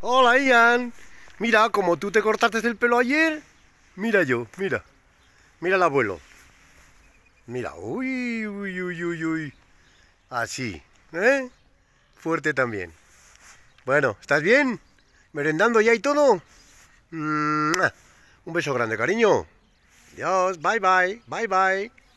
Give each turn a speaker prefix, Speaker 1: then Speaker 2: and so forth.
Speaker 1: Hola Ian, mira, como tú te cortaste el pelo ayer, mira yo, mira, mira el abuelo. Mira, uy, uy, uy, uy, uy. Así, ¿eh? Fuerte también. Bueno, ¿estás bien? ¿Merendando ya y todo? Mm, ah. Un beso grande, cariño.
Speaker 2: Adiós, bye bye, bye bye.